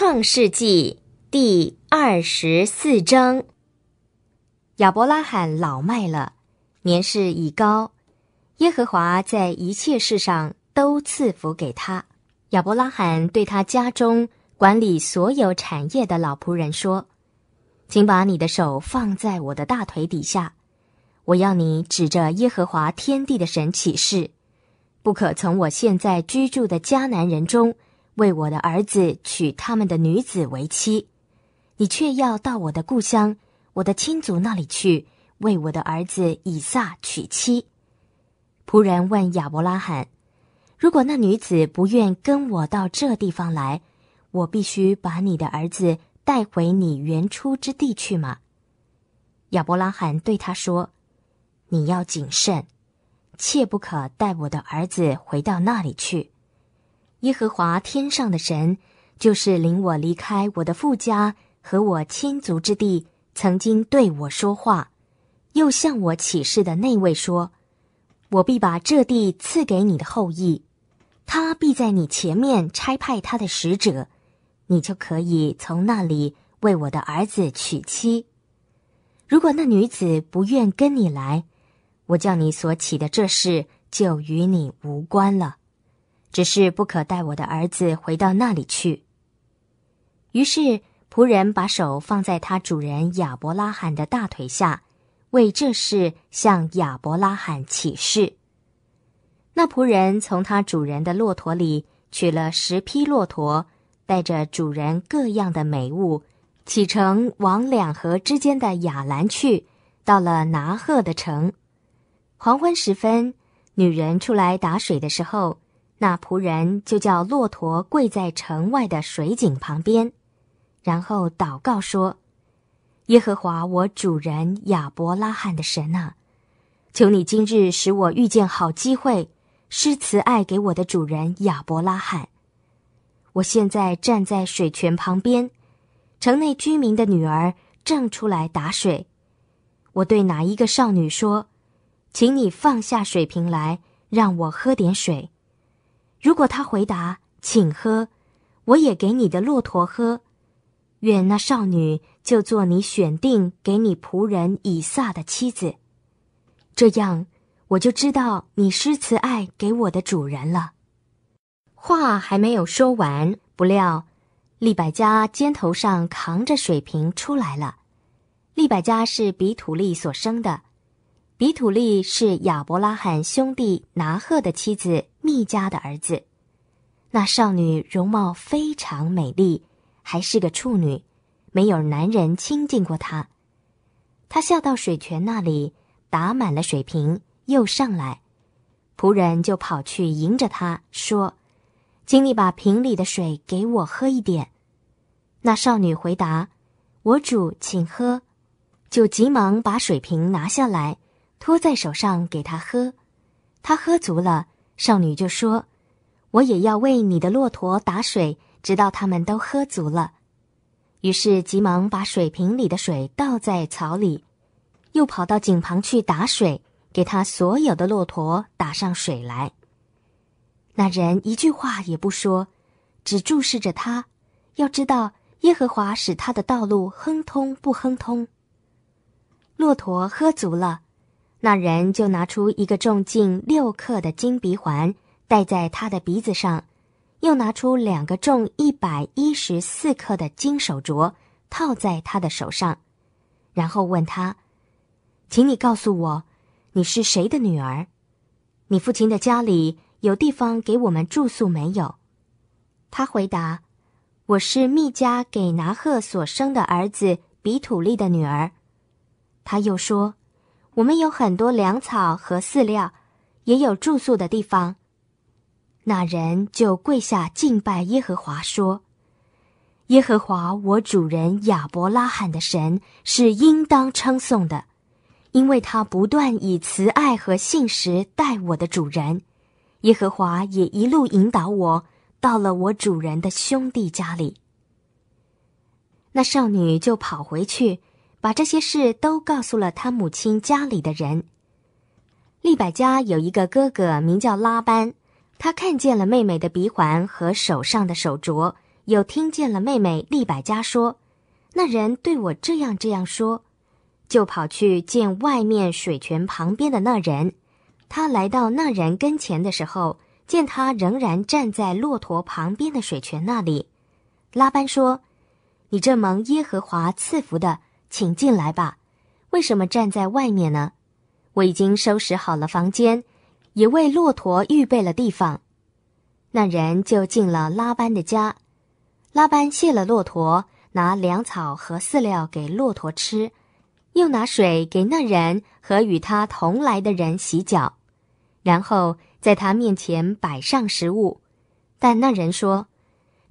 创世纪第二十四章。亚伯拉罕老迈了，年事已高。耶和华在一切事上都赐福给他。亚伯拉罕对他家中管理所有产业的老仆人说：“请把你的手放在我的大腿底下，我要你指着耶和华天地的神起誓，不可从我现在居住的迦南人中。”为我的儿子娶他们的女子为妻，你却要到我的故乡、我的亲族那里去，为我的儿子以撒娶妻。仆人问亚伯拉罕：“如果那女子不愿跟我到这地方来，我必须把你的儿子带回你原初之地去吗？”亚伯拉罕对他说：“你要谨慎，切不可带我的儿子回到那里去。”耶和华天上的神，就是领我离开我的父家和我亲族之地，曾经对我说话，又向我启示的那位说：“我必把这地赐给你的后裔，他必在你前面差派他的使者，你就可以从那里为我的儿子娶妻。如果那女子不愿跟你来，我叫你所起的这事就与你无关了。”只是不可带我的儿子回到那里去。于是，仆人把手放在他主人亚伯拉罕的大腿下，为这事向亚伯拉罕起誓。那仆人从他主人的骆驼里取了十匹骆驼，带着主人各样的美物，启程往两河之间的雅兰去。到了拿鹤的城，黄昏时分，女人出来打水的时候。那仆人就叫骆驼跪在城外的水井旁边，然后祷告说：“耶和华我主人亚伯拉罕的神啊，求你今日使我遇见好机会，施慈爱给我的主人亚伯拉罕。我现在站在水泉旁边，城内居民的女儿正出来打水。我对哪一个少女说，请你放下水瓶来，让我喝点水。”如果他回答，请喝，我也给你的骆驼喝，愿那少女就做你选定给你仆人以撒的妻子，这样我就知道你施慈爱给我的主人了。话还没有说完，不料利百加肩头上扛着水瓶出来了。利百加是比土利所生的。比土利是亚伯拉罕兄弟拿赫的妻子密加的儿子。那少女容貌非常美丽，还是个处女，没有男人亲近过她。她下到水泉那里，打满了水瓶，又上来。仆人就跑去迎着她说：“请你把瓶里的水给我喝一点。”那少女回答：“我主，请喝。”就急忙把水瓶拿下来。托在手上给他喝，他喝足了。少女就说：“我也要为你的骆驼打水，直到他们都喝足了。”于是急忙把水瓶里的水倒在槽里，又跑到井旁去打水，给他所有的骆驼打上水来。那人一句话也不说，只注视着他。要知道，耶和华使他的道路亨通不亨通。骆驼喝足了。那人就拿出一个重近六克的金鼻环，戴在他的鼻子上，又拿出两个重一百一十四克的金手镯，套在他的手上，然后问他：“请你告诉我，你是谁的女儿？你父亲的家里有地方给我们住宿没有？”他回答：“我是密家给拿赫所生的儿子比土利的女儿。”他又说。我们有很多粮草和饲料，也有住宿的地方。那人就跪下敬拜耶和华，说：“耶和华我主人亚伯拉罕的神是应当称颂的，因为他不断以慈爱和信实待我的主人。耶和华也一路引导我，到了我主人的兄弟家里。”那少女就跑回去。把这些事都告诉了他母亲家里的人。利百家有一个哥哥，名叫拉班。他看见了妹妹的鼻环和手上的手镯，又听见了妹妹利百家说：“那人对我这样这样说。”就跑去见外面水泉旁边的那人。他来到那人跟前的时候，见他仍然站在骆驼旁边的水泉那里。拉班说：“你这蒙耶和华赐福的。”请进来吧，为什么站在外面呢？我已经收拾好了房间，也为骆驼预备了地方。那人就进了拉班的家。拉班卸了骆驼，拿粮草和饲料给骆驼吃，又拿水给那人和与他同来的人洗脚，然后在他面前摆上食物。但那人说：“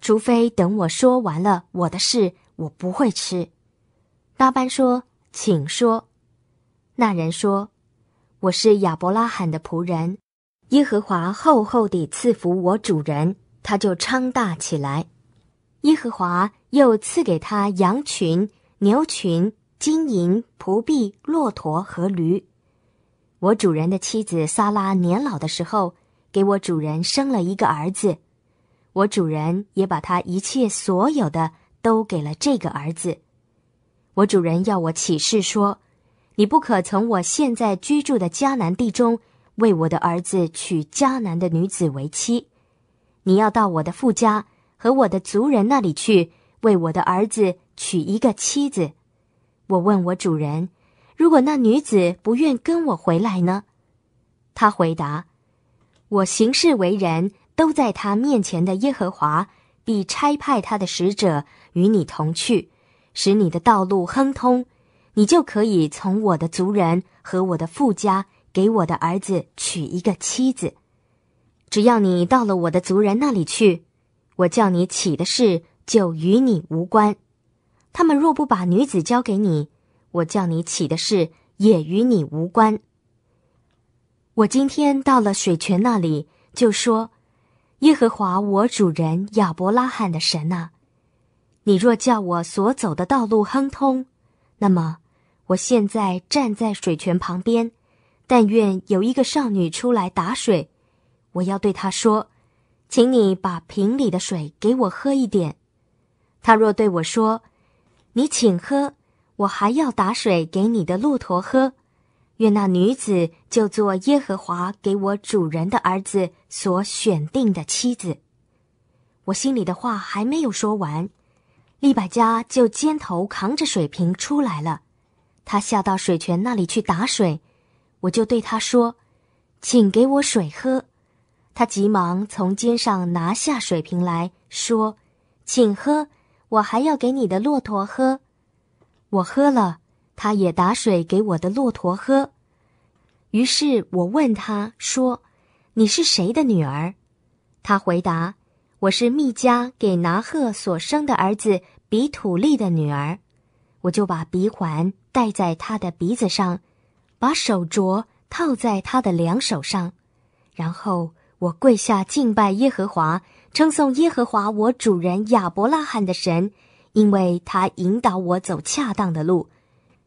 除非等我说完了我的事，我不会吃。”拉班说：“请说。”那人说：“我是亚伯拉罕的仆人。耶和华厚厚地赐福我主人，他就昌大起来。耶和华又赐给他羊群、牛群、金银、仆婢、骆驼和驴。我主人的妻子撒拉年老的时候，给我主人生了一个儿子。我主人也把他一切所有的都给了这个儿子。”我主人要我起誓说：“你不可从我现在居住的迦南地中为我的儿子娶迦南的女子为妻，你要到我的富家和我的族人那里去为我的儿子娶一个妻子。”我问我主人：“如果那女子不愿跟我回来呢？”他回答：“我行事为人都在他面前的耶和华必差派他的使者与你同去。”使你的道路亨通，你就可以从我的族人和我的富家给我的儿子娶一个妻子。只要你到了我的族人那里去，我叫你起的事就与你无关。他们若不把女子交给你，我叫你起的事也与你无关。我今天到了水泉那里，就说：“耶和华我主人亚伯拉罕的神啊。”你若叫我所走的道路亨通，那么我现在站在水泉旁边，但愿有一个少女出来打水，我要对她说：“请你把瓶里的水给我喝一点。”她若对我说：“你请喝。”我还要打水给你的骆驼喝。愿那女子就做耶和华给我主人的儿子所选定的妻子。我心里的话还没有说完。利百加就肩头扛着水瓶出来了，他下到水泉那里去打水，我就对他说：“请给我水喝。”他急忙从肩上拿下水瓶来说：“请喝，我还要给你的骆驼喝。”我喝了，他也打水给我的骆驼喝。于是我问他说：“你是谁的女儿？”他回答。我是密加给拿鹤所生的儿子比土利的女儿，我就把鼻环戴在他的鼻子上，把手镯套在他的两手上，然后我跪下敬拜耶和华，称颂耶和华我主人亚伯拉罕的神，因为他引导我走恰当的路，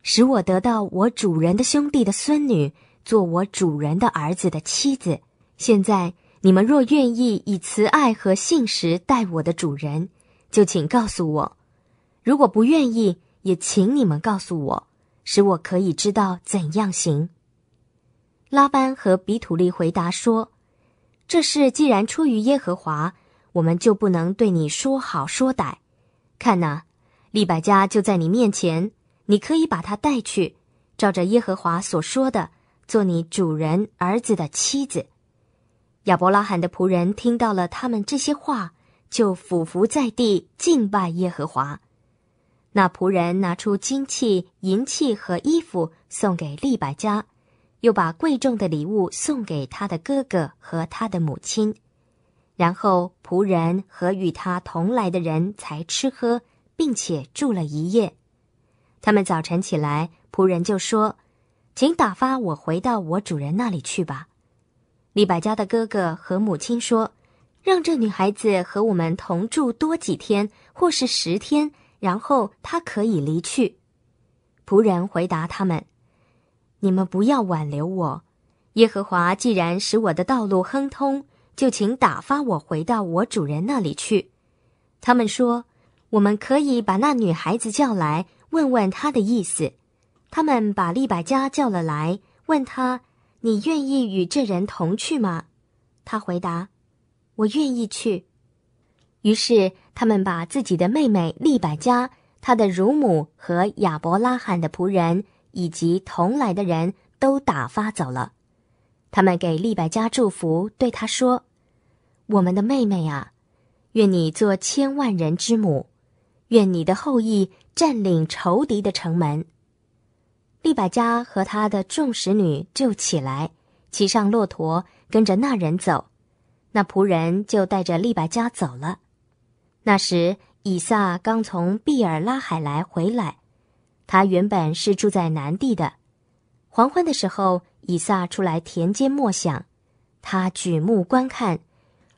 使我得到我主人的兄弟的孙女做我主人的儿子的妻子。现在。你们若愿意以慈爱和信实待我的主人，就请告诉我；如果不愿意，也请你们告诉我，使我可以知道怎样行。拉班和比土利回答说：“这事既然出于耶和华，我们就不能对你说好说歹。看哪，利百加就在你面前，你可以把他带去，照着耶和华所说的，做你主人儿子的妻子。”亚伯拉罕的仆人听到了他们这些话，就俯伏在地敬拜耶和华。那仆人拿出金器、银器和衣服送给利百加，又把贵重的礼物送给他的哥哥和他的母亲。然后仆人和与他同来的人才吃喝，并且住了一夜。他们早晨起来，仆人就说：“请打发我回到我主人那里去吧。”利百加的哥哥和母亲说：“让这女孩子和我们同住多几天，或是十天，然后她可以离去。”仆人回答他们：“你们不要挽留我。耶和华既然使我的道路亨通，就请打发我回到我主人那里去。”他们说：“我们可以把那女孩子叫来，问问她的意思。”他们把利百加叫了来，问他。你愿意与这人同去吗？他回答：“我愿意去。”于是他们把自己的妹妹利百加、他的乳母和亚伯拉罕的仆人以及同来的人都打发走了。他们给利百加祝福，对他说：“我们的妹妹啊，愿你做千万人之母，愿你的后裔占领仇敌的城门。”利百加和他的众使女就起来，骑上骆驼，跟着那人走。那仆人就带着利百加走了。那时以撒刚从毕尔拉海来回来，他原本是住在南地的。黄昏的时候，以撒出来田间默想，他举目观看，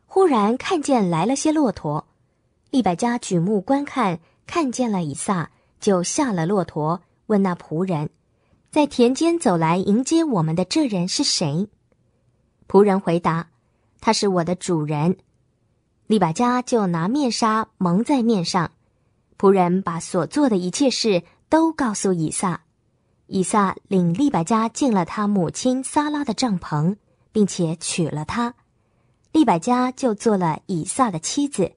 忽然看见来了些骆驼。利百加举目观看，看见了以撒，就下了骆驼，问那仆人。在田间走来迎接我们的这人是谁？仆人回答：“他是我的主人。”利百加就拿面纱蒙在面上。仆人把所做的一切事都告诉以撒。以撒领利百加进了他母亲撒拉的帐篷，并且娶了她。利百加就做了以撒的妻子。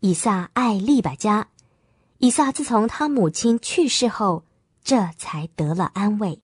以撒爱利百加。以撒自从他母亲去世后。这才得了安慰。